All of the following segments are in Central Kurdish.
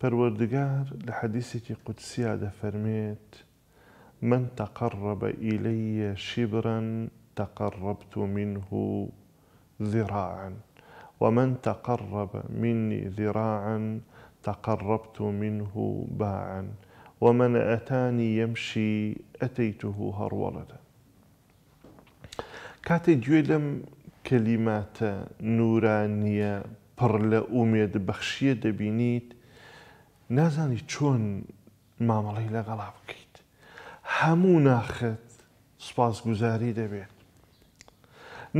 پروردگار لە قدسي قودسیا فرميت من تقرب إلي شبرا تقربت منه ذراعا ومن تقرب مني ذراعا تقربت منه باعا ومن أتاني يمشي أتيته هرولة کاتێک گوێ كلمات نورانية برل أميد بخشية دبينيت نازانی چۆن مامەڵی لەگەڵا بکەیت هەموو ناخت سپاس گوزاری دەبێت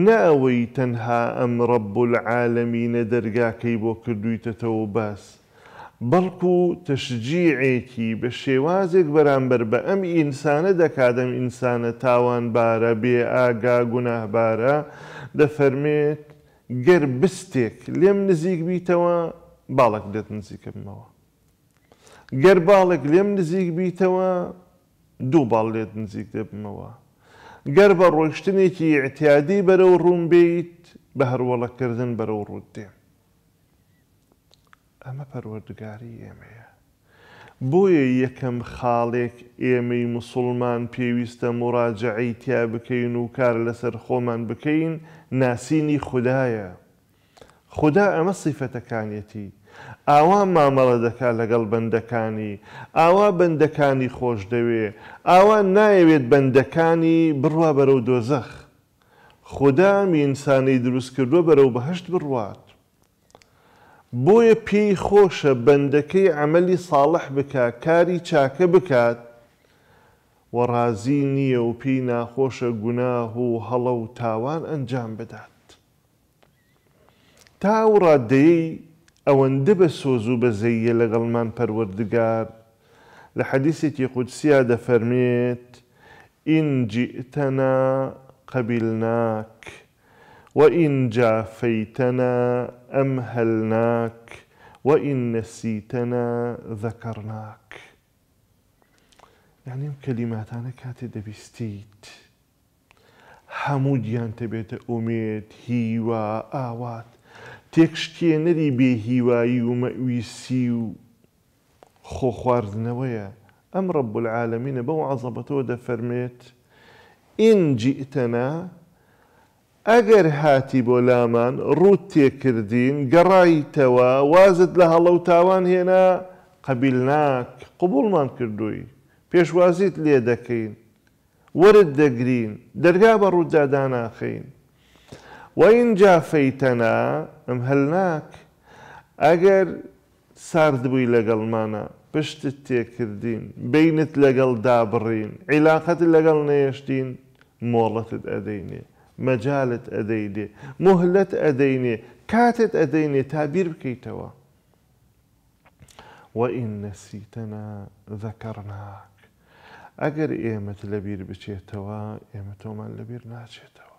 نە ئەوەی تەنها ئەم ڕەب العالەمینە دەرگاکەی بۆ کردویتەتەوە بەس بەڵکو تەشجیعێکی بە شێوازێک بەرامبەر بە ئەم ئینسانە دەکاتم ئینسانە تاوانبارە بێ ئاگا گوناهبارە دەفەرمێت گەر بستێک لێم نزیک بیتەوە باڵک دەت نزیکەمەوە گەر باڵێک لێم نزیک بیتەوە دوو باڵ لێت نزیک دەبمەوە. گەر بە ڕۆیشتنێکی اعتیادی بەرەو ڕوون بیت بە هەروەڵەکردن بەرەو ڕوود دێ. ئەمە پەروەردگاری ئێمەیە. بۆیە یەکەم خاڵێک ئێمەی مسلمان پێویستە مراجعی تیا بکەین و کار لەسەر خۆمان بکەین ناسینی خوددایە. خدا ئەمە سیفەتەکانیەتی ئاوا مامەڵە دەکات لەگەڵ بەندەکانی ئاوا بەندەکانی خۆش دەوێ ئاوا نایەوێت بەندەکانی بڕوا بەرەو دۆزەخ خودامی ئینسانی دروست کردووە بەرەو بەهشت بڕوات بۆیە پێی خۆشە بەندەکەی ئەمەلی ساڵح بکە کاری چاکە بکات وەڕازی نییە و پێی ناخۆشە گوناه و هەڵە و تاوان ئەنجام بدات تا و ڕادەیە او بە سۆز و بەزەیە لەگەڵمان پەروەردگار لە قدسي قودسیا دەفەرمێت ئینجیتەنا قەبیلناک وإنجا فەیتەنا ئەم وإن نسيتنا ذكرناك يعني كلمات انا کاتێ دبستيت هەموو گیان تەبێتە ئومێت هيوا اوات تێکشتێنەری بێهیوایی و مەویسی و خۆ خواردنەوەیە ئەم ڕب العالمینە بەو عزەبەتەوە دەفەرمێت ئینجیئتەنا ئەگەر هاتی بۆ لامان ڕوت تێکردین گەڕایتەوە وازت لە هەڵە و تاوان هێنا قەبیل ناک قوبولمان کردووی پێشوازیت لێ دەکەین وەرت دەگرین دەرگا بە ڕوودا داناخین وەین جافەیتەنا ئەم هەلناک ئەگەر سارد بووی لەگەڵمانە پشتت تێکردین بینت لەگەڵ دابڕین عیلاقەت لەگەڵ نێشتین مۆڵەتت ئەدەینێ مەجالت ئەدەینێ مهلت ئەدەینێ کاتت ئەدەینێ تابیر بکەیتەوە وەئین نەسیتەنا ذەکەڕناک ئەگەر ئێمەت لەبیر بچێتەوە ئێمە تۆمان لەبیر ناچێتەوە.